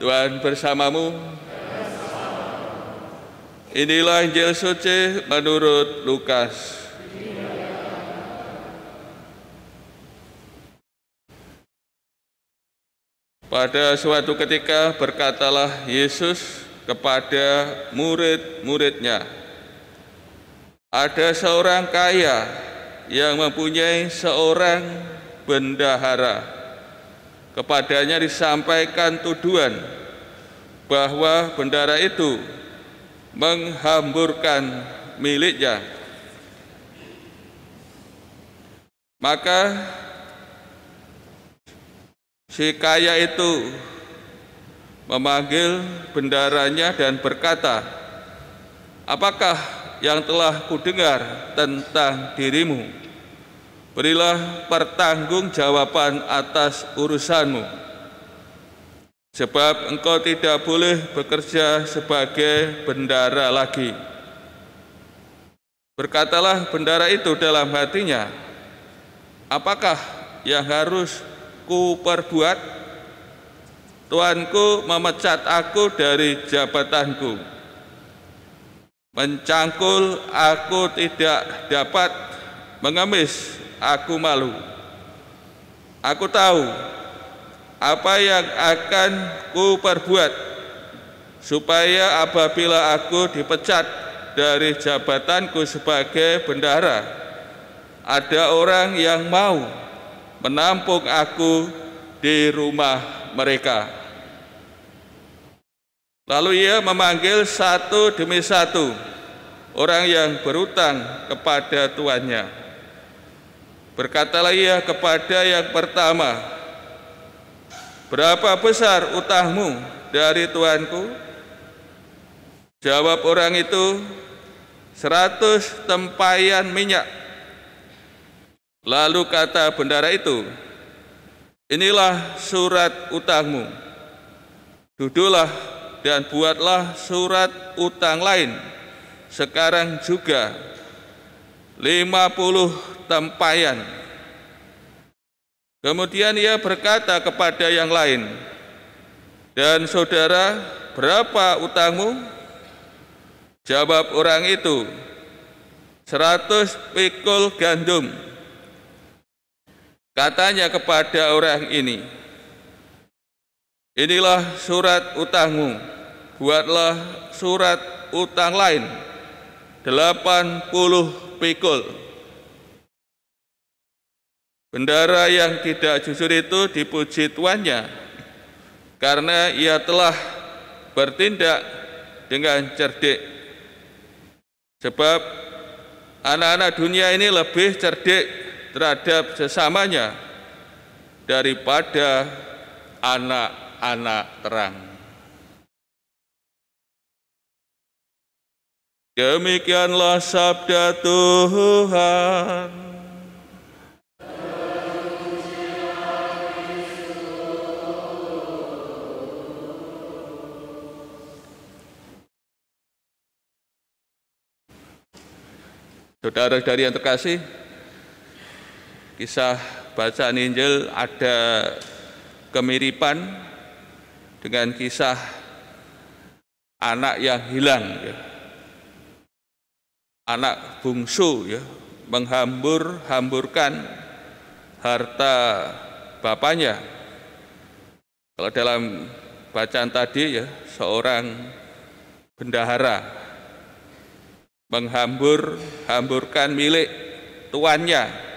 Tuhan bersamamu. Inilah Injil suci menurut Lukas. Pada suatu ketika berkatalah Yesus kepada murid-muridnya, "Ada seorang kaya yang mempunyai seorang bendahara." Kepadanya disampaikan tuduhan bahwa bendara itu menghamburkan miliknya. Maka si kaya itu memanggil bendaranya dan berkata, Apakah yang telah kudengar tentang dirimu? Berilah pertanggungjawaban atas urusanmu. Sebab engkau tidak boleh bekerja sebagai bendara lagi. Berkatalah bendara itu dalam hatinya, apakah yang harus ku perbuat? Tuanku memecat aku dari jabatanku. Mencangkul aku tidak dapat mengemis aku malu. Aku tahu apa yang akan ku perbuat supaya apabila aku dipecat dari jabatanku sebagai bendahara ada orang yang mau menampung aku di rumah mereka. Lalu ia memanggil satu demi satu orang yang berutang kepada tuannya. Berkatalah ia kepada yang pertama, Berapa besar utahmu dari Tuanku? Jawab orang itu, seratus tempayan minyak. Lalu kata bendara itu, inilah surat utangmu. Duduklah dan buatlah surat utang lain sekarang juga 50 tempayan. Kemudian ia berkata kepada yang lain, "Dan saudara, berapa utangmu?" Jawab orang itu, "Seratus pikul gandum." Katanya kepada orang ini, "Inilah surat utangmu, buatlah surat utang lain." 80 pikul. Bendara yang tidak jujur itu dipuji tuannya karena ia telah bertindak dengan cerdik. Sebab anak-anak dunia ini lebih cerdik terhadap sesamanya daripada anak-anak terang. Demikianlah sabda Tuhan. saudara dari yang terkasih, kisah bacaan Injil ada kemiripan dengan kisah anak yang hilang. Ya anak bungsu ya menghambur-hamburkan harta bapaknya. Kalau dalam bacaan tadi ya seorang bendahara menghambur-hamburkan milik tuannya.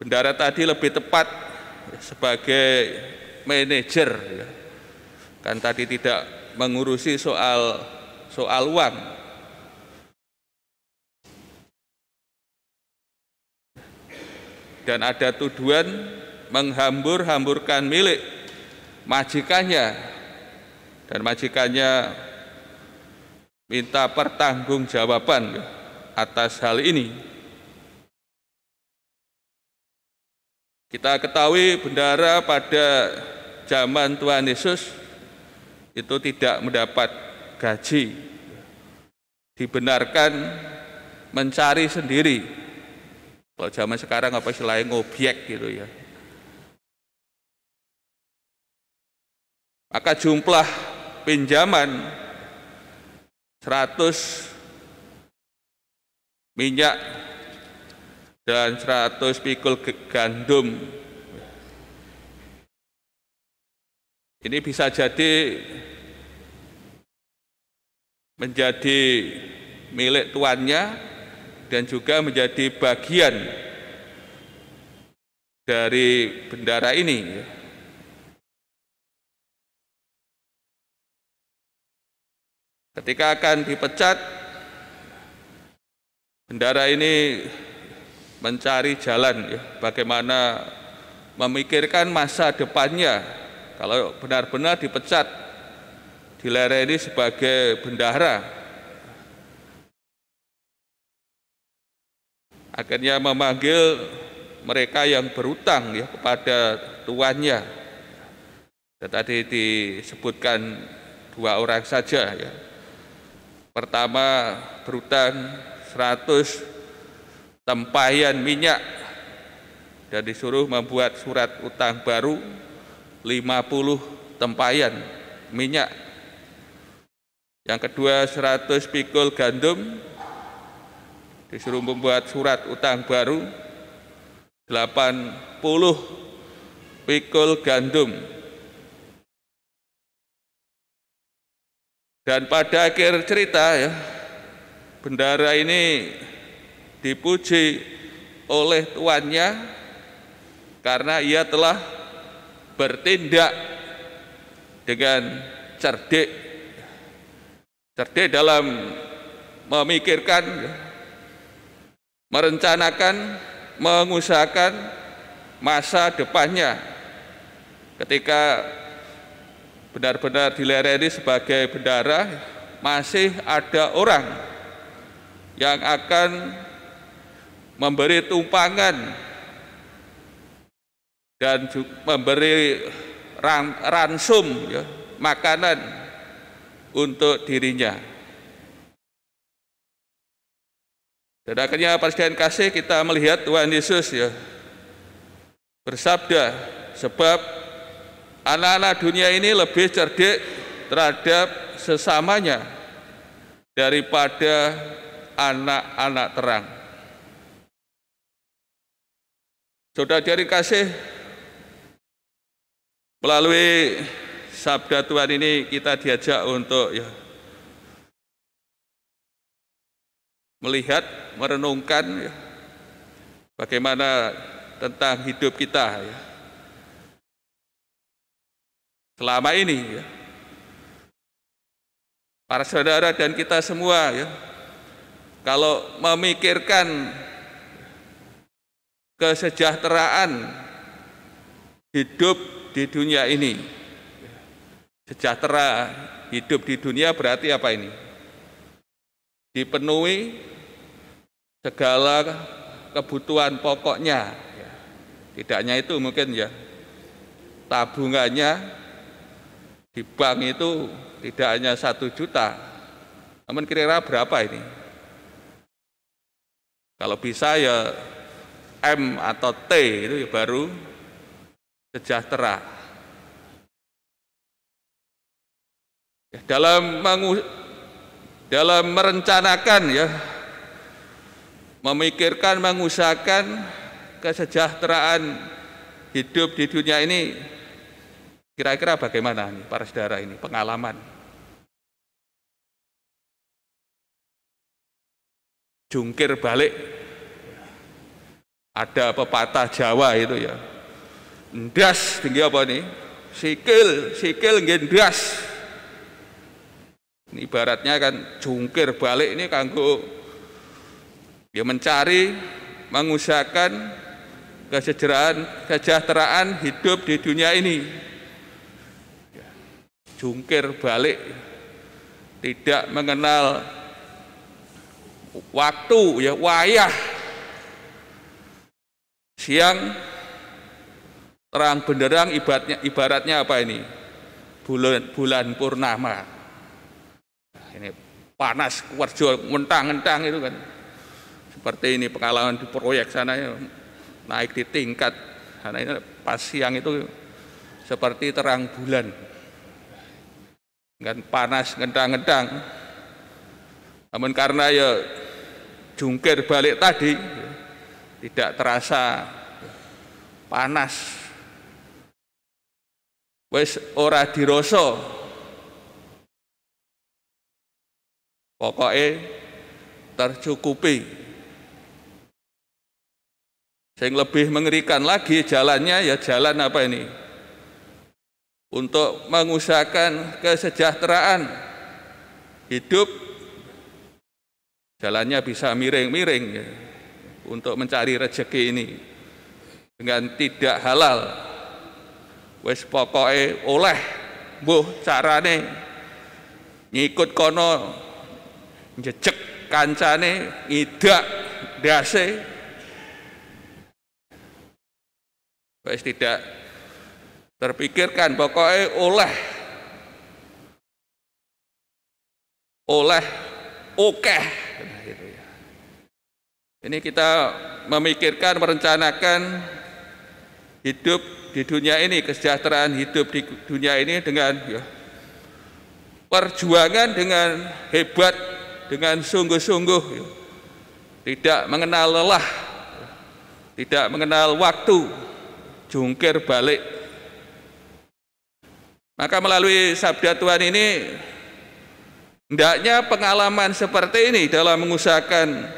Bendahara tadi lebih tepat sebagai manajer ya, kan tadi tidak mengurusi soal soal uang. Dan ada tuduhan menghambur-hamburkan milik majikannya dan majikannya minta pertanggungjawaban atas hal ini. Kita ketahui bendara pada zaman Tuhan Yesus itu tidak mendapat gaji, dibenarkan mencari sendiri. Kalau zaman sekarang apa selain obyek gitu ya. Maka jumlah pinjaman 100 minyak dan 100 pikul gandum ini bisa jadi menjadi milik tuannya dan juga menjadi bagian dari bendara ini. Ketika akan dipecat, bendara ini mencari jalan ya, bagaimana memikirkan masa depannya kalau benar-benar dipecat dilereni sebagai bendahara akhirnya memanggil mereka yang berutang ya kepada tuannya. Dan tadi disebutkan dua orang saja ya. Pertama berutang 100 tempayan minyak dan disuruh membuat surat utang baru 50 tempayan minyak yang kedua 100 pikul gandum disuruh membuat surat utang baru 80 pikul gandum. Dan pada akhir cerita ya, bendara ini dipuji oleh tuannya karena ia telah bertindak dengan cerdik cerdik dalam memikirkan, merencanakan, mengusahakan masa depannya ketika benar-benar dilereni sebagai bendara masih ada orang yang akan memberi tumpangan dan memberi ransum ya, makanan untuk dirinya. Dan akhirnya Presiden kasih kita melihat Tuhan Yesus ya bersabda sebab anak-anak dunia ini lebih cerdik terhadap sesamanya daripada anak-anak terang. Saudara dari kasih melalui sabda Tuhan ini kita diajak untuk ya, melihat, merenungkan ya, bagaimana tentang hidup kita ya. selama ini. Ya. Para saudara dan kita semua ya, kalau memikirkan kesejahteraan hidup di dunia ini, sejahtera hidup di dunia berarti apa ini? Dipenuhi segala kebutuhan pokoknya. Tidak hanya itu mungkin ya. Tabungannya di bank itu tidak hanya satu juta. Namun kira-kira berapa ini? Kalau bisa ya M atau T itu ya baru sejahtera. Ya, dalam mengu, dalam merencanakan ya memikirkan mengusahakan kesejahteraan hidup di dunia ini kira-kira bagaimana nih para saudara ini pengalaman jungkir balik ada pepatah Jawa itu ya ndas tinggi apa nih sikil sikil ngendas ibaratnya kan jungkir balik ini kanggo dia ya mencari mengusahakan kesejahteraan, kesejahteraan hidup di dunia ini. Jungkir balik tidak mengenal waktu ya wayah siang terang benderang ibaratnya ibaratnya apa ini bulan bulan purnama ini panas kerja mentang-mentang itu kan seperti ini pengalaman di proyek sana ya, naik di tingkat karena ini pas siang itu seperti terang bulan kan panas ngedang-ngedang namun karena ya jungkir balik tadi ya, tidak terasa panas wes ora diroso Pokoknya tercukupi. Yang lebih mengerikan lagi jalannya ya jalan apa ini? Untuk mengusahakan kesejahteraan hidup jalannya bisa miring-miring ya, untuk mencari rezeki ini dengan tidak halal wes pokoknya oleh buh carane ngikut kono njejek kancane tidak dase wis tidak terpikirkan pokoknya oleh oleh oke nah, gitu ya. Ini kita memikirkan, merencanakan hidup di dunia ini, kesejahteraan hidup di dunia ini dengan ya, perjuangan dengan hebat dengan sungguh-sungguh, tidak mengenal lelah, tidak mengenal waktu, jungkir balik. Maka melalui sabda Tuhan ini, hendaknya pengalaman seperti ini dalam mengusahakan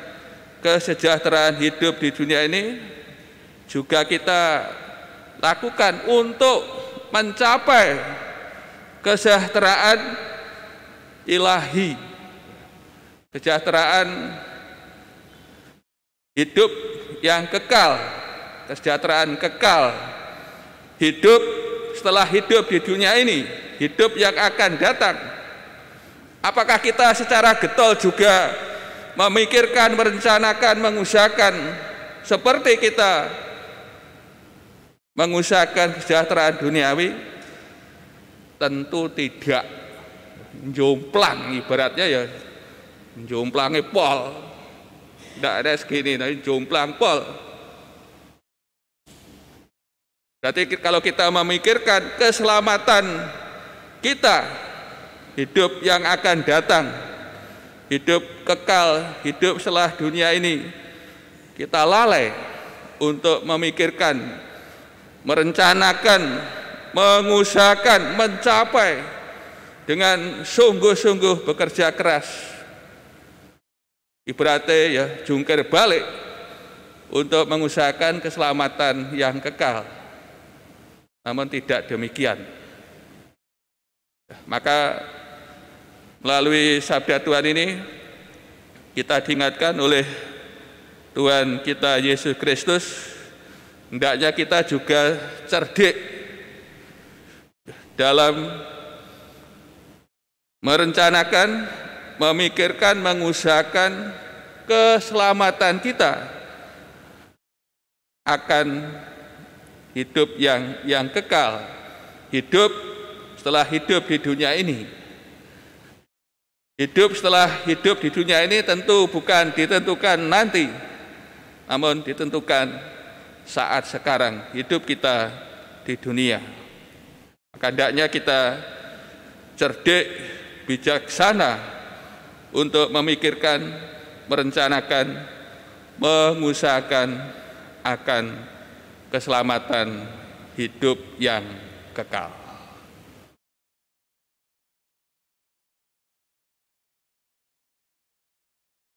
kesejahteraan hidup di dunia ini, juga kita lakukan untuk mencapai kesejahteraan ilahi kesejahteraan hidup yang kekal, kesejahteraan kekal, hidup setelah hidup di dunia ini, hidup yang akan datang. Apakah kita secara getol juga memikirkan, merencanakan, mengusahakan seperti kita mengusahakan kesejahteraan duniawi? Tentu tidak. Jomplang ibaratnya ya Jomplangnya pol. Tidak ada segini, tapi jomplang pol. Berarti kalau kita memikirkan keselamatan kita, hidup yang akan datang, hidup kekal, hidup setelah dunia ini, kita lalai untuk memikirkan, merencanakan, mengusahakan, mencapai dengan sungguh-sungguh bekerja keras ibaratnya ya jungkir balik untuk mengusahakan keselamatan yang kekal. Namun tidak demikian. Maka melalui sabda Tuhan ini kita diingatkan oleh Tuhan kita Yesus Kristus hendaknya kita juga cerdik dalam merencanakan memikirkan, mengusahakan keselamatan kita akan hidup yang yang kekal, hidup setelah hidup di dunia ini. Hidup setelah hidup di dunia ini tentu bukan ditentukan nanti, namun ditentukan saat sekarang hidup kita di dunia. Maka kita cerdik, bijaksana untuk memikirkan, merencanakan, mengusahakan akan keselamatan hidup yang kekal.